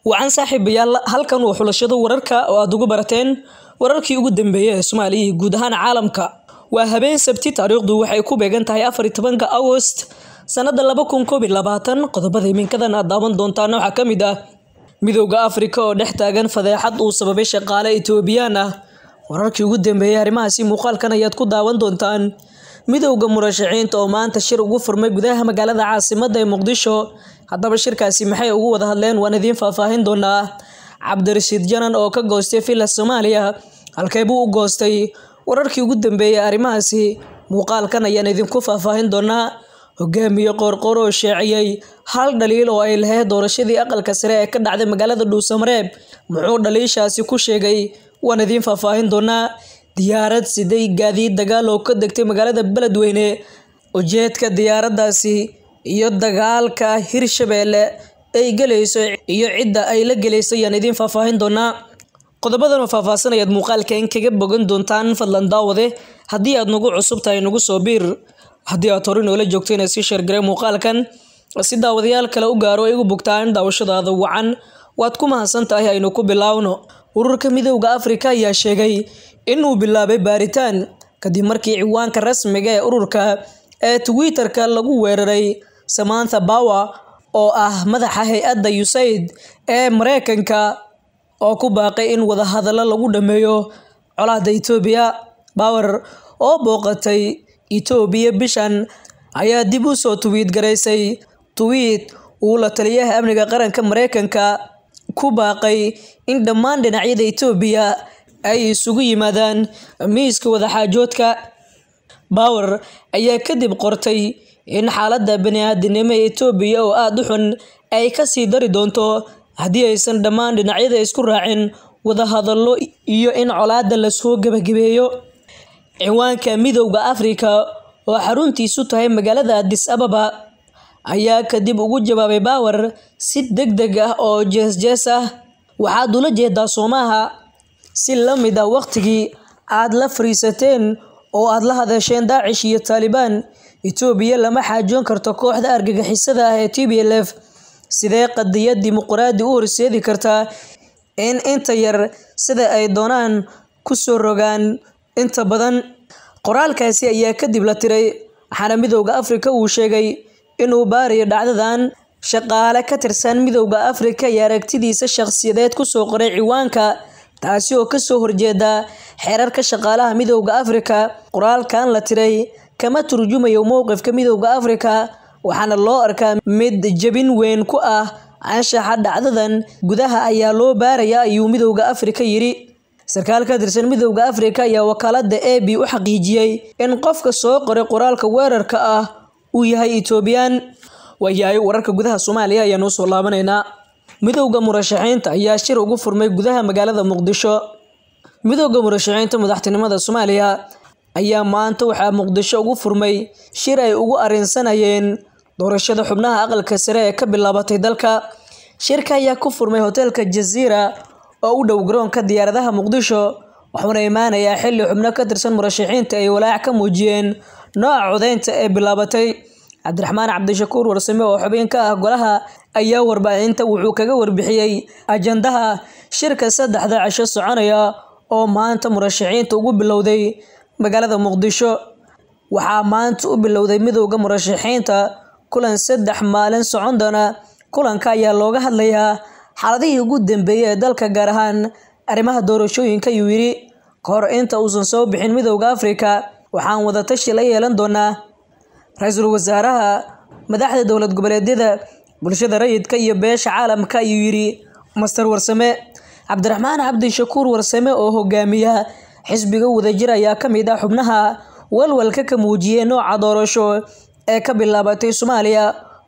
wacan saaxiibayaal halkan waa xulashada wararka oo aad ugu barateen wararkii ugu dambeeyay ee soomaaliya iyo guud ahaan caalamka waa habeen sabti taariikhdu waxay ku beegan tahay afari tobanka agost sanada laba kun koob iyo labaatan qodobada iminkadan aad daawan doontaan waxaa ka mid ah midooda afrika oo dhex taagan fadeexad uu sababay shaqaale etoobiyaan ah wararkii ugu dambeeyay arrimahaasi muuqaalkan ayaad ku daawan doontaan midowda murashaxiinta oo maanta shir ugu furmay gudaha magaalada caasimadda ee muqdisho haddaba shirkaasi maxay ugu wada hadleen waan idiin faahfaahin doonaa cabdirashiid janan oo ka goostay villa soomaaliya halkee buu u goostay wararkii ugu dambeeyey arrimahaasi muuqaalkan ayaan idinku faahfaahin doonaa hogaamiye qoorqoor oo sheeciyey hal dhaliil oo ay lahayd doorashadii aqalka sare ee ka dhacday magaalada dhuusamareeb muxuu dhaliishaasi ku sheegay waan idiin faahfaahin doonaa diyaarad siday gaadiid dagaal oo ka degtay magaalada beledweyne ujeedka diyaaradaasi iyo dagaalka hirshabeelle ay gelayso iyo cidda ay la gelayso ayaan idiin faahfaahin doonaa qodobadan oo faahfaahsanayaad muuqaalkan kaga bogan doontaan fadlan daawade haddii aad nagu cusub tahay nagu soo biir haddii aad hore noola joogto inaad sii sheergaray muuqaalkan si daawadayaal kale u gaaro ay ugu bogtaan daawashadaada wacan waad ku mahadsan tahay aynu ku bilaawno ururka midowda afrika ayaa sheegay inuu bilaabay baaritaan kadib markii ciwaanka rasmiga ee ururka ee twitter-ka lagu weeraray Samantha Power oo ah madaxa hay-adda USAID ee Mareykanka oo ku baaqay in wadahadalo lagu dhameeyo colaadda etoobiya Power oo booqatay Itoobiya bishan ayaa dib u soo tweet garaysay tweet uu la taliyaha amniga qaranka Mareykanka ku baaqay in dhammaan dhinacyada etoobiya ay isugu yimaadaan miiska wadaxaajoodka. bower ayaa kadib qortay in xaaladda bini'aadantinimo aadinimo Itoobiya oo aada u xun ay ka sii dari doonto haddii aysan dhammaan dhinacyada isku raacin wadahadallo iyo in colaadda lasoo soo gabagabeeyo. Ciwaanka Midowga Afrika oo xaruntiisu tahay magaalada adis Ababa ayaa kadib ugu jawaabay baawar si deg deg ah oo jees-jees ah waxaad ula jeedaa soomaaha si la mid ah waqtigii aad la fariisateen oo aad la hadasheen Daacish iyo taalibaan Itoobiya lama xaajoon karto kooxda argagixisada ah ee TPLF sidee qadiyad dimuqraadi u horseedi kartaa in inta yar sida ay doonaan ku soo rogaan inta badan qoraalkaasi ayaa kadib la tiray waxaana midowda Afrika uu sheegay inuu baariyo dhacdadan shaqaale ka tirsan midowda Afrika iyo aragtidiisa shakhsiyadeed ku soo qoray ciwaanka taasi oo ka soo horjeeda xeerarka shaqaalaha midowda Afrika qoraalkan la tiray kama turjumayo mowqifka midowda afrika waxaana loo arkaa mid jebin weyn ku ah anshaxa dhacdadan gudaha ayaa loo baaraya ayuu midowda afrika yidhi sarkaal ka tirsan midowda afrika ayaa wakaalada a b u xaqiijiyey in qofka soo qoray qoraalka weerarka ah uu yahay etoobiyaan waayahay wararka gudaha soomaaliya ayaan uusoo laabanaynaa midowda murashaxiinta ayaa shir ugu furmay gudaha magaalada muqdisho midowda murashaxiinta madaxtinimada soomaaliya ayaa maanta waxaa muqdisho ugu furmay shir ay ugu arrinsanayeen doorashada xubnaha aqalka sare ee ka bilaabatay dalka shirka ayaa ku furmay hoteelka jaziira oo u dhow garoonka diyaaradaha muqdisho wuxuuna imaanayaa xilli xubno ka tirsan murashaxiinta ay walaac ka muujiyeen nooca codaynta ee bilaabatay cabdiraxmaan cabdishakuur warsame oo xubin ka ah golaha ayaa warbaahinta wuxuu kaga warbixiyey ajandaha shirka saddexda casho soconaya oo maanta murashaxiinta ugu bilowday magaalada muqdisho waxaa maanta u bilowday midowda murashaxiinta kulan saddex maalin socon doona kulanka ayaa looga hadlayaa xaaladihii ugu dambeeyey ee dalka gaar ahaan arrimaha doorashooyinka yuu yidhi kahor inta uusan soo bixin midowda afrika waxaan wadatashi la yeelan doonaa ra-iisul wasaaraha madaxda dowlad goboleedyada bulshada rayidka iyo beesha caalamka ayuu yidhi master warsame cabdiraxmaan cabdi shakuur warsame oo hogaamiya xisbiga wadajir ayaa ka mid ah xubnaha walwalka ka muujiyey nooca doorasho ee ka bilaabatay soomaaliya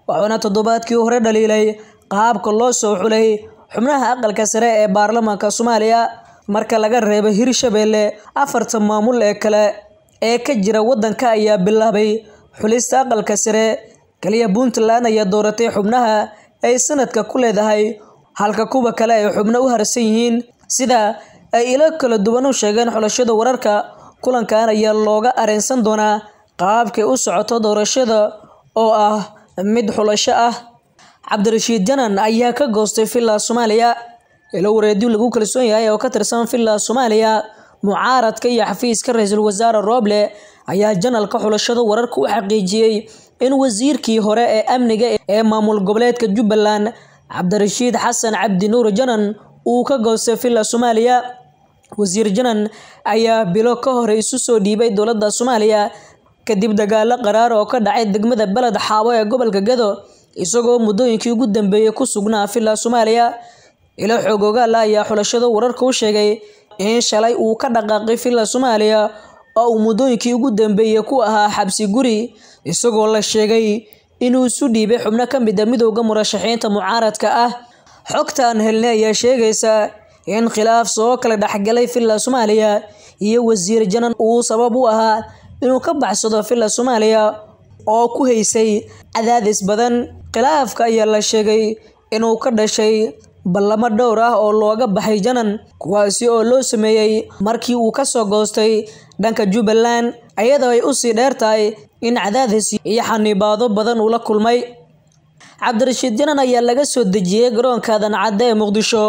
wuxuuna toddobaadkii hore dhaliilay qaabka loo soo xulay xubnaha aqalka sare ee baarlamaanka soomaaliya marka laga reebo hirshabeelle afarta maamul ee kale ee ka jira waddanka ayaa bilaabay xulista aqalka sare kaliya puntland ayaa dooratay xubnaha ay sanadka ku leedahay halka kuwa kale ay xubno u harsan yihiin sida ay ilo kala duwan u sheegeen xulashada wararka kulankan ayaa looga areensan doonaa qaabkay u socoto doorashada oo ah mid xulasho ah cabdirashiid janan ayaa ka goostay villa soomaaliya ilo wareedyo lagu kalsoon yahay oo ka tirsan villa soomaaliya mucaaradka iyo xafiiska ra-iisul wasaare rooble ayaa janalka xulashada wararka u xaqiijiyey in wasiirkii hore ee amniga ee maamul goboleedka jubbaland cabdirashiid xasan cabdi nuur janan uu ka goostay villa soomaaliya wasiir janan ayaa bilo ka hore isu soo dhiibay dowladda soomaaliya kadib dagaalo qaraar oo ka dhacay degmada beled xaabo ee gobolka gado isagoo muddooyinkii ugu dambeeyey ku sugnaa villa soomaaliya ilo xoogogaala ah ayaa xulashada wararka u sheegay in shalay uu ka dhaqaaqay villa soomaaliya oo uu muddooyinkii ugu dambeeyey ku ahaa xabsi guri isagoo la sheegay inuu isu dhiibay xubno ka mid a ah midowda murashaxiinta mucaaradka ah xogta aan helnay ayaa sheegaysa in khilaaf soo kala dhexgalay filla soomaaliya iyo wasiir janan uu sabab u ahaa inuu ka baxsado filla soomaaliya oo ku haysay cadaadis badan khilaafka ayaa la sheegay inuu ka dhashay ballamo dhowr ah oo looga baxay janan kuwaasi oo loo sameeyey markii uu ka soo goostay dhanka jubbaland ayadoo ay u sii dheer in cadaadis iyo xanibaado badan uu la kulmay cabdirashiid janan ayaa laga soo dejiyey garoonka dancadda ee muqdisho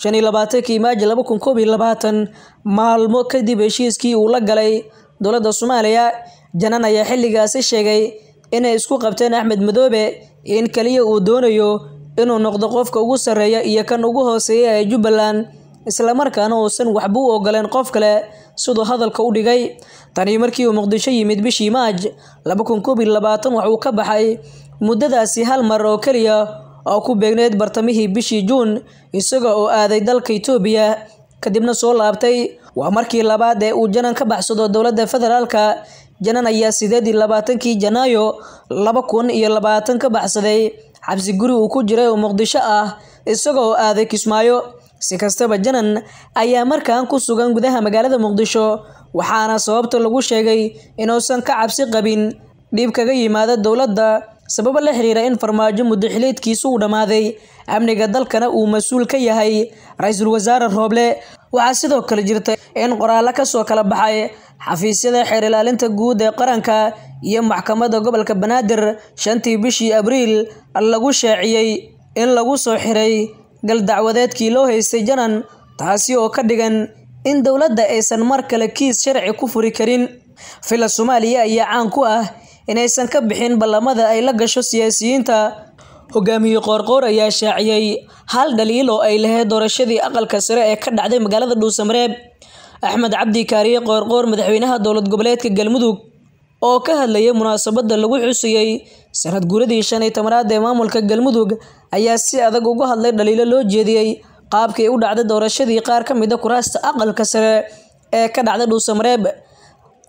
shan iyo labaatankii maaji laba kun koob iyo labaatan maalmo kadib heshiiskii uu la galay dowladda soomaaliya janan ayaa xilligaasi sheegay inay isku qabteen axmed madoobe in keliya uu doonayo inuu noqdo qofka ugu sarreeya iyo kan ugu hooseeya ee jubbaland islamarkaana uusan waxbu u ogoleen qof kale siduu hadalka u dhigay tanii markii uu muqdisho yimid bishii maaj laba kun koob iyo labaatan waxuu ka baxay muddadaasi hal mar oo keliya oo ku beegneyd bartamihii bishii juun isaga oo aaday dalka itoobiya kadibna soo laabtay waa markii labaad ee uu janan ka baxsado dowladda federaalka janan ayaa sideedii labaatankii janaayo laba kun iyo labaatan ka baxsaday xabsi guri uu ku jiray oo muqdisho ah isaga oo aaday kismaayo si kastaba janan ayaa markan ku sugan gudaha magaalada muqdisho waxaana sababta lagu sheegay inuusan ka cabsi qabin dhiib kaga yimaada dowladda sababo la xiriira in farmaajo muddaxileedkiisa uu dhammaaday amniga dalkana uu mas-uul ka yahay ra-iisul wasaare rooble waxaa sidoo kale jirta in qoraallo kasoo kala baxay xafiisyada xeer ilaalinta guud ee qaranka iyo maxkamadda gobolka banaadir shantii bishii abriil lagu shaaciyey in lagu soo xiray gal dacwadeedkii loo haystay janan taasi oo ka dhigan in dowladda aysan mar kale kiis sharci ku furi karin fila soomaaliya ayaa caan ku ah inaysan ka bixin ballamada ay la gasho siyaasiyiinta hogaamiye qoorqoor ayaa shaaciyey hal dhaliil oo ay lahayd doorashadii aqalka sare ee ka dhacday magaalada dhuusamareeb axmed cabdi kaariye qoorqoor madaxweynaha dowlad goboleedka galmudug oo ka hadlayay munaasabadda lagu xusiyey sanad guuradii shan iyo tobanaad ee maamulka galmudug ayaa si adag uga hadlay dhaliilo loo jeediyey qaabkii u dhacday doorashadii qaar ka mid a ah kuraasta aqalka sare ee ka dhacday dhuusamareeb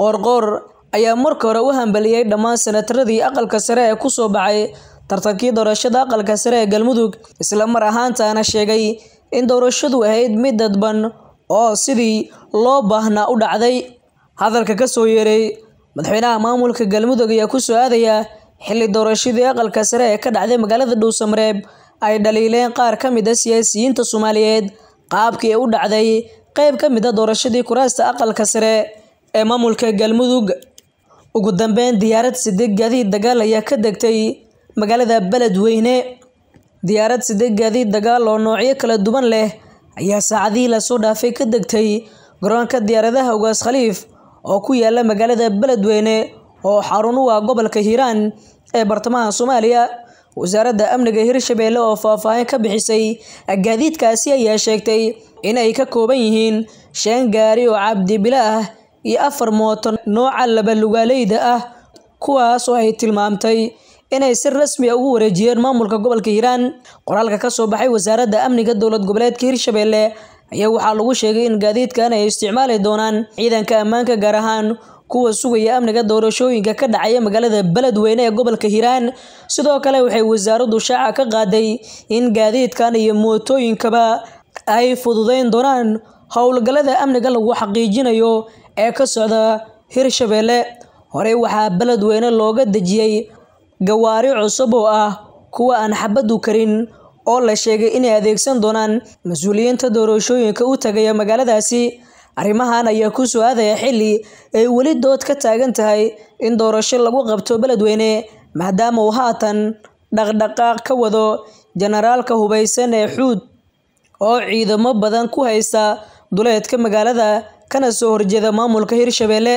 qoorqoor ayaa marka hore u hambaliyey dhammaan senataradii aqalka sare ee kusoo baxay tartankii doorashada aqalka sare ee galmudug isla mar ahaantaana sheegay in doorashadu ahayd mid dadban oo sidii loo baahnaa u dhacday hadalka ka soo yeeray madaxweynaha maamulka galmudug ayaa kusoo aadaya xilli doorashadii aqalka sare ee ka dhacday magaalada dhuusamareeb ay dhaliileen qaar ka mid a ah siyaasiyiinta soomaaliyeed qaabkii ee u dhacday qayb ka mid a ah doorashadii kuraasta aqalka sare ee maamulka galmudug ugu dambeyn diyaarad siddeed gaadiid dagaal ayaa ka degtay magaalada beledweyne diyaarad siddeed gaadiid dagaal oo noocyo kala duwan leh ayaa saacadihii lasoo dhaafay ka degtay garoonka diyaaradaha ugaas khaliif oo ku yaalla magaalada beledweyne oo xarun u ah gobolka hiiraan ee bartamaha soomaaliya wasaaradda amniga hirshabelle oo faahfaahin ka bixisay gaadiidkaasi ayaa sheegtay in ay ka kooban yihiin sheen gaari oo cabdibila ah iyo afar mooto nooca laba lugaaleyda ah kuwaas oo ay tilmaamtay inay si rasmi a ah ugu wareejiyeen maamulka gobolka hiiraan qoraalka ka soo baxay wasaaradda amniga dowlad goboleedka hirshabelle ayaa waxaa lagu sheegay in gaadiidkan ay isticmaali doonaan ciidanka ammaanka gaar ahaan kuwa sugaya amniga doorashooyinka ka dhacaya magaalada beledweyne ee gobolka hiiraan sidoo kale waxay wasaaraddu shaaca ka qaaday in gaadiidkan iyo mootooyinkaba ay fududeyn doonaan howlgallada amniga lagu xaqiijinayo ee ka socda hirshabeelle horey waxaa beledweyne looga dejiyey gawaari cusub oo ah kuwa aan xabaddu karin oo la sheegay inay adeegsan doonaan mas-uuliyiinta doorashooyinka u tagaya magaaladaasi arrimahan ayaa ku soo aadaya xilli ay weli dood ka taagan tahay in doorasho lagu qabto beledweyne maadaama uu haatan dhaqdhaqaaq ka wado jenaraalka hubaysan ee xuud oo ciidamo badan ku haysa duleedka magaalada kana soo horjeeda maamulka hirshabeelle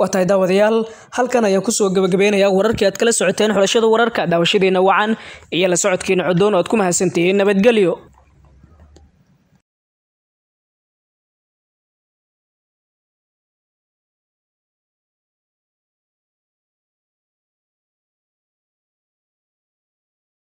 waa tahay daawadayaal halkan ayaan kusoo gabagabeynayaa wararkii aad kala socoteen xulashada wararka daawashadiina wacan iyo la socodkiina codoon aad ku mahadsantihiin nabadgelyo